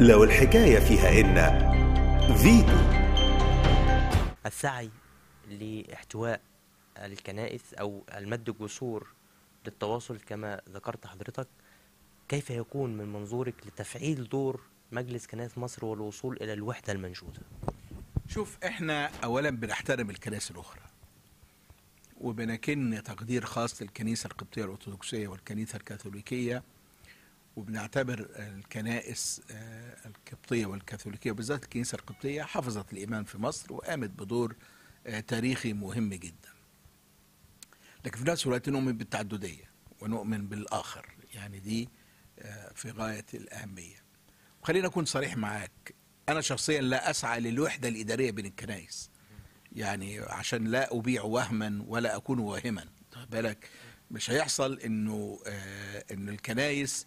لو الحكاية فيها إن فيديو السعي لاحتواء الكنائس أو المد الجسور للتواصل كما ذكرت حضرتك كيف يكون من منظورك لتفعيل دور مجلس كنائس مصر والوصول إلى الوحدة المنشودة؟ شوف احنا أولا بنحترم الكنائس الأخرى وبنكن تقدير خاص للكنيسة القبطية الأرثوذكسية والكنيسة الكاثوليكية وبنعتبر الكنائس آه، القبطية والكاثوليكية وبالذات الكنيسة القبطية حفظت الإيمان في مصر وقامت بدور آه، تاريخي مهم جدا لكن في نفس الوقت نؤمن بالتعددية ونؤمن بالآخر يعني دي آه، في غاية الأهمية وخلينا أكون صريح معاك أنا شخصيا لا أسعى للوحدة الإدارية بين الكنائس يعني عشان لا أبيع وهما ولا أكون واهما بالك مش هيحصل انه ان الكنايس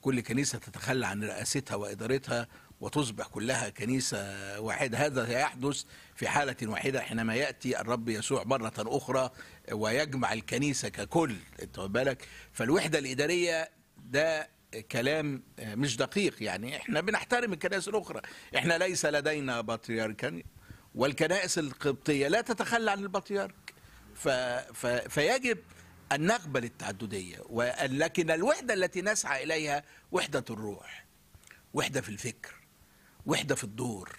كل كنيسة تتخلى عن رئاستها وإدارتها وتصبح كلها كنيسة واحدة هذا سيحدث في حالة واحدة حينما يأتي الرب يسوع مرة أخرى ويجمع الكنيسة ككل بالك فالوحدة الإدارية ده كلام مش دقيق يعني احنا بنحترم الكنائس الأخرى احنا ليس لدينا بطريرك والكنائس القبطية لا تتخلى عن البطريرك فيجب أن نقبل التعددية لكن الوحدة التي نسعى إليها وحدة الروح وحدة في الفكر وحدة في الدور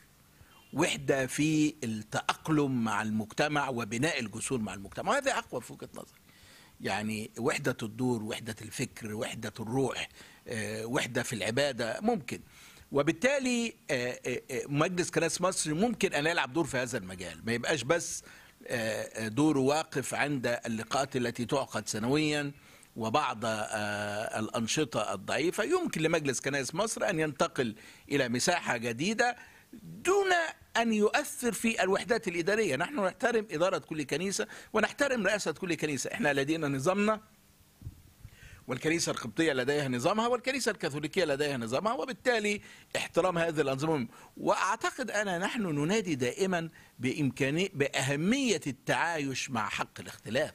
وحدة في التأقلم مع المجتمع وبناء الجسور مع المجتمع وهذا أقوى في وجهة نظري يعني وحدة الدور وحدة الفكر وحدة الروح آه، وحدة في العبادة ممكن وبالتالي آه، آه، مجلس كنائس مصر ممكن أن يلعب دور في هذا المجال ما يبقاش بس آه، آه، دوره واقف عند اللقاءات التي تعقد سنويا وبعض آه، الأنشطة الضعيفة يمكن لمجلس كنائس مصر أن ينتقل إلى مساحة جديدة دون أن يؤثر في الوحدات الإدارية نحن نحترم إدارة كل كنيسة ونحترم رئاسة كل كنيسة إحنا لدينا نظامنا والكنيسة القبطية لديها نظامها والكنيسة الكاثوليكية لديها نظامها وبالتالي احترام هذه الأنظمة وأعتقد أنا نحن ننادي دائما بإمكانية بأهمية التعايش مع حق الاختلاف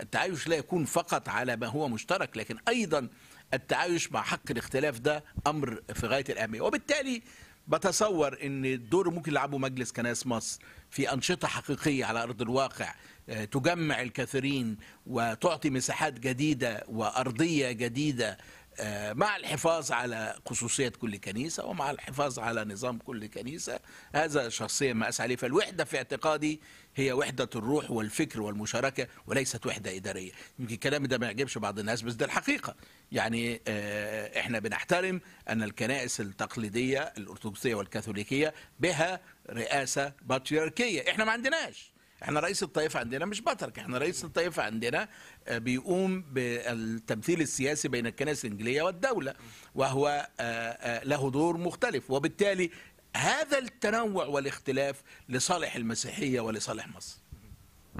التعايش لا يكون فقط على ما هو مشترك لكن أيضا التعايش مع حق الاختلاف ده أمر في غاية الأهمية وبالتالي بتصور ان الدور ممكن يلعبه مجلس كنائس مصر في انشطه حقيقيه على ارض الواقع آه، تجمع الكثيرين وتعطي مساحات جديده وارضيه جديده آه، مع الحفاظ على خصوصية كل كنيسة ومع الحفاظ على نظام كل كنيسة هذا شخصيا ما أسعى عليه فالوحدة في اعتقادي هي وحدة الروح والفكر والمشاركة وليست وحدة إدارية يمكن الكلام ده ما يعجبش بعض الناس بس ده الحقيقة يعني آه، إحنا بنحترم أن الكنائس التقليدية الأرثوذكسية والكاثوليكية بها رئاسة باتريركية إحنا ما عندناش احنا رئيس الطائفه عندنا مش بترك احنا رئيس الطائفه عندنا آه، بيقوم بالتمثيل السياسي بين الكنائس الإنجليزية والدوله وهو آه، آه، له دور مختلف وبالتالي هذا التنوع والاختلاف لصالح المسيحيه ولصالح مصر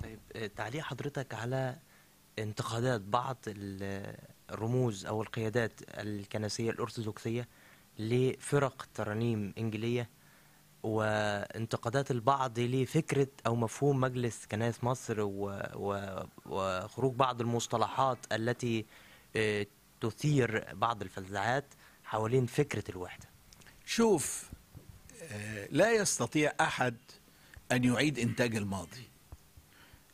طيب تعليق حضرتك على انتقادات بعض الرموز او القيادات الكنسيه الارثوذكسيه لفرق ترانيم إنجليزية وانتقادات البعض لفكرة أو مفهوم مجلس كنائس مصر وخروج بعض المصطلحات التي آه، تثير بعض الفزعات حوالين فكرة الوحدة شوف آه، لا يستطيع أحد أن يعيد إنتاج الماضي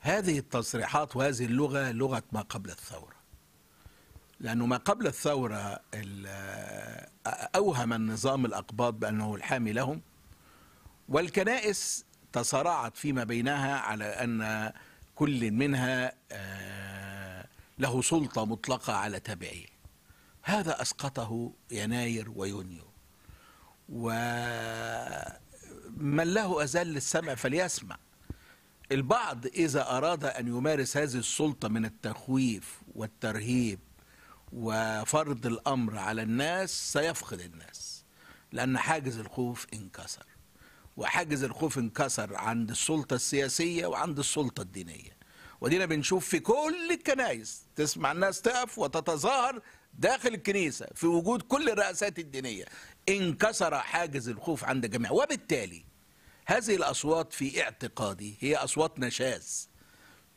هذه التصريحات وهذه اللغة لغة ما قبل الثورة لأنه ما قبل الثورة آه، أوهم النظام الأقباط بأنه الحامي لهم والكنائس تصارعت فيما بينها على أن كل منها آه، له سلطة مطلقة على تابعيه هذا أسقطه يناير ويونيو ومن له أزال للسمع فليسمع البعض إذا أراد أن يمارس هذه السلطة من التخويف والترهيب وفرض الأمر على الناس سيفقد الناس لأن حاجز الخوف انكسر وحاجز الخوف انكسر عند السلطة السياسية وعند السلطة الدينية ودينا بنشوف في كل الكنائس تسمع الناس تقف وتتظاهر داخل الكنيسة في وجود كل الرئاسات الدينية انكسر حاجز الخوف عند الجميع وبالتالي هذه الأصوات في اعتقادي هي أصوات نشاز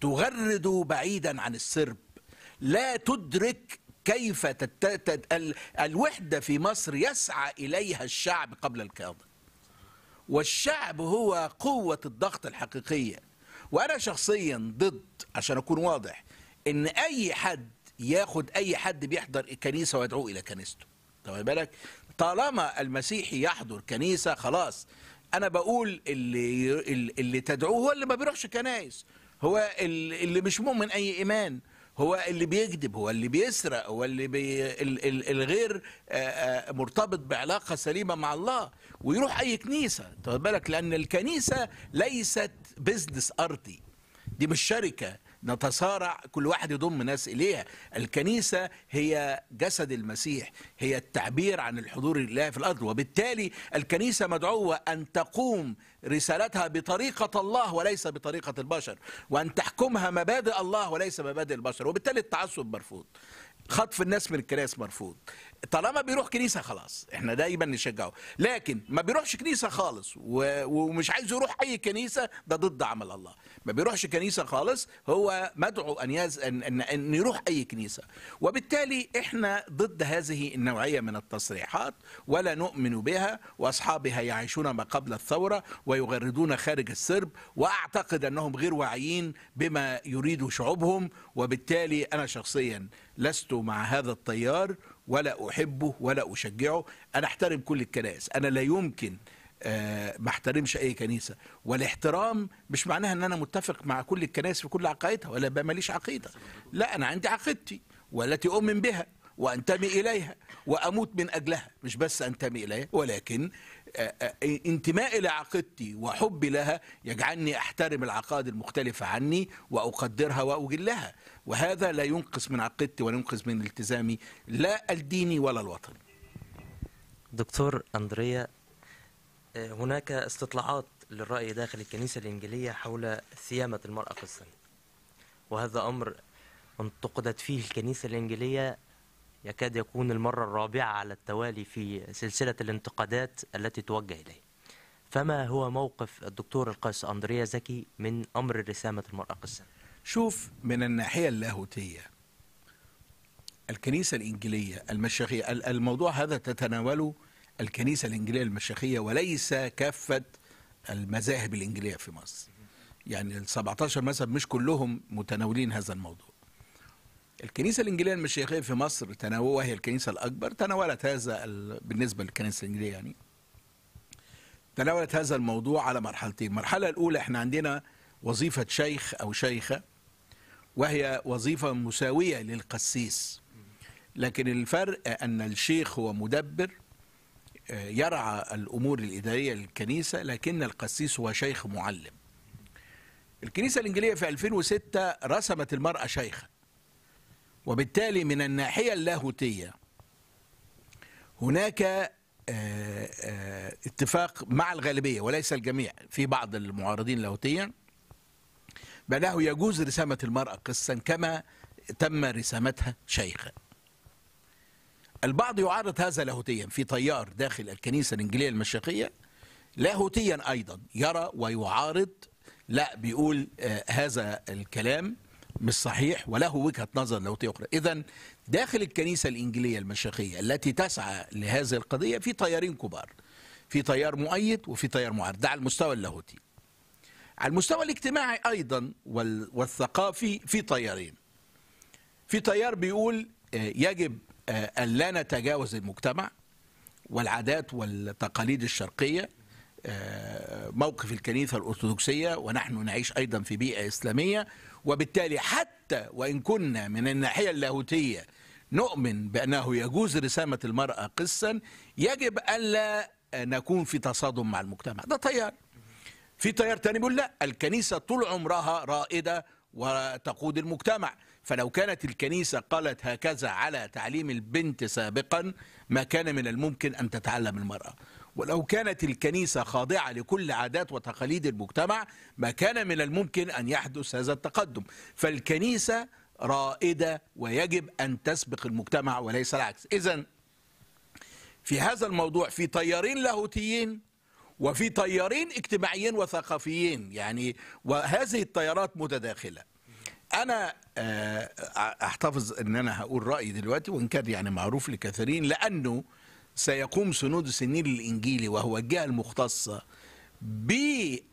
تغرد بعيدا عن السرب لا تدرك كيف تت... الوحدة في مصر يسعى إليها الشعب قبل الكاظم والشعب هو قوة الضغط الحقيقية وأنا شخصيا ضد عشان أكون واضح إن أي حد ياخد أي حد بيحضر الكنيسة ويدعوه إلى كنيسته طب بالك طالما المسيحي يحضر كنيسة خلاص أنا بقول اللي, اللي تدعوه هو اللي ما بيروحش كنايس هو اللي مش مؤمن أي إيمان هو اللي بيكذب هو اللي بيسرق هو اللي بي الغير مرتبط بعلاقه سليمه مع الله ويروح اي كنيسه خد بالك لان الكنيسه ليست بزنس ارضي دي مش شركه نتصارع كل واحد يضم ناس إليها الكنيسة هي جسد المسيح هي التعبير عن الحضور لله في الأرض وبالتالي الكنيسة مدعوة أن تقوم رسالتها بطريقة الله وليس بطريقة البشر وأن تحكمها مبادئ الله وليس مبادئ البشر وبالتالي التعصب مرفوض خطف الناس من الكنائس مرفوض طالما بيروح كنيسه خلاص احنا دايما نشجعه لكن ما بيروحش كنيسه خالص و... ومش عايز يروح اي كنيسه ده ضد عمل الله ما بيروحش كنيسه خالص هو مدعو ان يز... ان ان, أن يروح اي كنيسه وبالتالي احنا ضد هذه النوعيه من التصريحات ولا نؤمن بها واصحابها يعيشون ما قبل الثوره ويغردون خارج السرب واعتقد انهم غير واعيين بما يريد شعوبهم وبالتالي انا شخصيا لست مع هذا التيار ولا أحبه ولا أشجعه أنا أحترم كل الكنائس أنا لا يمكن آه، ما احترمش اي كنيسه والاحترام مش معناها ان انا متفق مع كل الكنائس في كل عقائدها ولا بقى ماليش عقيده لا انا عندي عقيدتي والتي اؤمن بها وانتمي اليها واموت من اجلها مش بس انتمي اليها ولكن انتمائي لعقيدتي وحبي لها يجعلني احترم العقائد المختلفه عني واقدرها واجلها وهذا لا ينقص من عقيدتي ولا ينقص من التزامي لا الديني ولا الوطني دكتور اندريا هناك استطلاعات للراي داخل الكنيسه الانجيليه حول ثيامه المراه في السن وهذا امر انتقدت فيه الكنيسه الانجيليه يكاد يكون المرة الرابعة على التوالي في سلسلة الانتقادات التي توجه إليه فما هو موقف الدكتور القيس أندريا زكي من أمر رسامة المرأة قصة شوف من الناحية اللاهوتية الكنيسة الإنجيلية المشيخية الموضوع هذا تتناوله الكنيسة الإنجيلية المشيخية وليس كافة المذاهب الإنجيلية في مصر يعني ال 17 مذهب مش كلهم متناولين هذا الموضوع الكنيسة الإنجيلية المشيخية في مصر تناول وهي الكنيسة الأكبر تناولت هذا ال... بالنسبة للكنيسة الإنجيلية يعني تناولت هذا الموضوع على مرحلتين المرحلة الأولى احنا عندنا وظيفة شيخ أو شيخة وهي وظيفة مساوية للقسيس لكن الفرق أن الشيخ هو مدبر آه، يرعى الأمور الإدارية للكنيسة لكن القسيس هو شيخ معلم الكنيسة الإنجيلية في 2006 رسمت المرأة شيخة وبالتالي من الناحية اللاهوتية هناك آه، آه، اتفاق مع الغالبية وليس الجميع في بعض المعارضين اللاهوتية بأنه يجوز رسامة المرأة قصة كما تم رسامتها شيخا البعض يعارض هذا لاهوتيا في طيار داخل الكنيسة الإنجليزية المشيخية لاهوتيا أيضا يرى ويعارض لا بيقول آه، هذا الكلام مش صحيح وله وجهه نظر لوطيه اخرى اذا داخل الكنيسه الانجيليه المشيخيه التي تسعى لهذه القضيه في تيارين كبار في تيار مؤيد وفي تيار معارض ده على المستوى اللاهوتي على المستوى الاجتماعي ايضا والثقافي في تيارين في تيار بيقول آه، يجب آه، ان لا نتجاوز المجتمع والعادات والتقاليد الشرقيه آه، موقف الكنيسة الأرثوذكسية ونحن نعيش أيضا في بيئة إسلامية وبالتالي حتى وإن كنا من الناحية اللاهوتية نؤمن بأنه يجوز رسامة المرأة قسا يجب ألا نكون في تصادم مع المجتمع ده تيار في تيار تاني بيقول لا الكنيسة طول عمرها رائدة وتقود المجتمع فلو كانت الكنيسة قالت هكذا على تعليم البنت سابقا ما كان من الممكن أن تتعلم المرأة ولو كانت الكنيسة خاضعة لكل عادات وتقاليد المجتمع ما كان من الممكن أن يحدث هذا التقدم فالكنيسة رائدة ويجب أن تسبق المجتمع وليس العكس إذا في هذا الموضوع في تيارين لاهوتيين وفي تيارين اجتماعيين وثقافيين يعني وهذه التيارات متداخلة أنا آه، أحتفظ أن أنا هقول رأيي دلوقتي وإن كان يعني معروف لكثيرين لأنه سيقوم سنودس النيل الإنجيلي وهو الجهة المختصة بعرض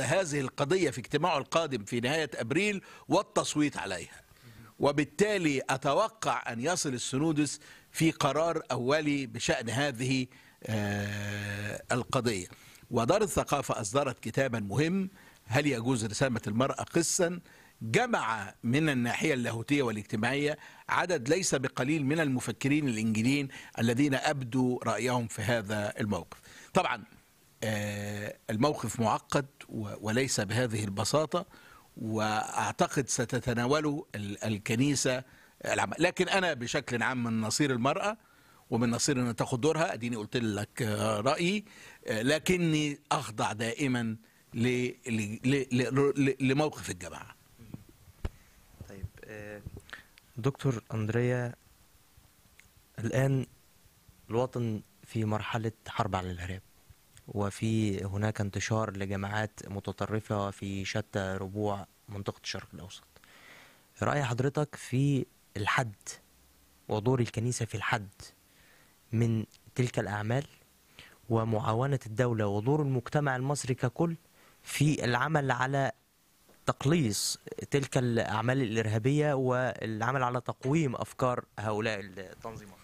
هذه القضية في اجتماعه القادم في نهاية أبريل والتصويت عليها وبالتالي أتوقع أن يصل السنودس في قرار أولي بشأن هذه آه، القضية ودار الثقافة أصدرت كتابا مهم هل يجوز رسامة المرأة قسا جمع من الناحية اللاهوتية والاجتماعية عدد ليس بقليل من المفكرين الإنجليين الذين أبدوا رأيهم في هذا الموقف طبعا آه، الموقف معقد وليس بهذه البساطة وأعتقد ستتناوله الكنيسة العامة لكن أنا بشكل عام من نصير المرأة ومن نصير أن تاخد دورها أديني قلت لك آه، رأيي آه، لكني أخضع دائما لموقف الجماعة آه، دكتور أندريا الآن الوطن في مرحلة حرب على الإرهاب وفي هناك انتشار لجماعات متطرفة في شتى ربوع منطقة الشرق الأوسط رأي حضرتك في الحد ودور الكنيسة في الحد من تلك الأعمال ومعاونة الدولة ودور المجتمع المصري ككل في العمل على تقليص تلك الأعمال الإرهابية والعمل على تقويم أفكار هؤلاء التنظيمات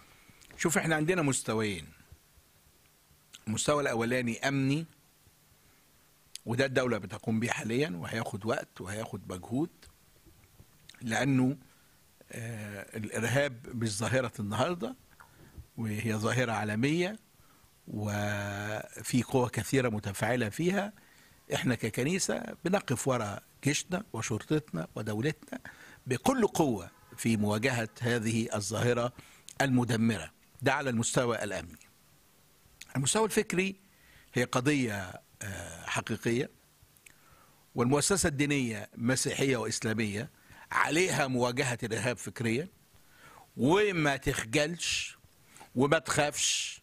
شوف احنا عندنا مستويين المستوى الأولاني أمني وده الدولة بتقوم به حاليا وهياخد وقت وهياخد مجهود لأنه آه، الإرهاب مش ظاهرة النهاردة وهي ظاهرة عالمية وفي قوى كثيرة متفاعلة فيها احنا ككنيسة بنقف وراء جيشنا وشرطتنا ودولتنا بكل قوة في مواجهة هذه الظاهرة المدمرة ده على المستوى الأمني المستوى الفكري هي قضية آه، حقيقية والمؤسسة الدينية مسيحية وإسلامية عليها مواجهة الإرهاب فكريا وما تخجلش وما تخافش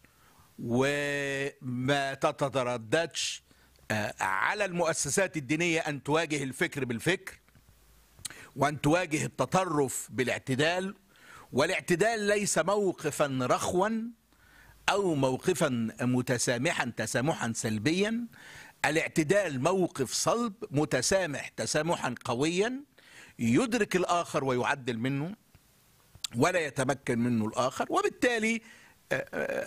وما تترددش آه، على المؤسسات الدينية أن تواجه الفكر بالفكر وأن تواجه التطرف بالاعتدال والاعتدال ليس موقفا رخوا أو موقفا متسامحا تسامحا سلبيا الاعتدال موقف صلب متسامح تسامحا قويا يدرك الآخر ويعدل منه ولا يتمكن منه الآخر وبالتالي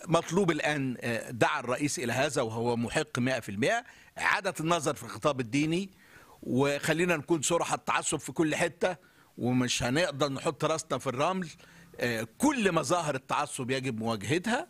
مطلوب الآن آه، دعا الرئيس إلى هذا وهو محق 100% إعادة النظر في الخطاب الديني وخلينا نكون صراحة التعصب في كل حتة ومش هنقدر نحط راسنا في الرمل آه، كل مظاهر التعصب يجب مواجهتها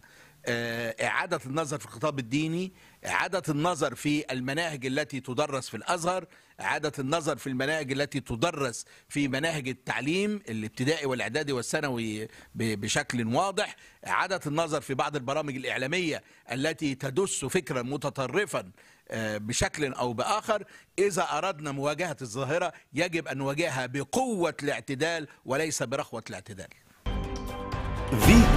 آه، إعادة النظر في الخطاب الديني إعادة النظر في المناهج التي تدرس في الأزهر إعادة النظر في المناهج التي تدرس في مناهج التعليم الابتدائي والإعدادي والثانوي بشكل واضح إعادة النظر في بعض البرامج الإعلامية التي تدس فكرا متطرفا آه، بشكل أو بآخر إذا أردنا مواجهة الظاهرة يجب أن نواجهها بقوة الاعتدال وليس برخوة الاعتدال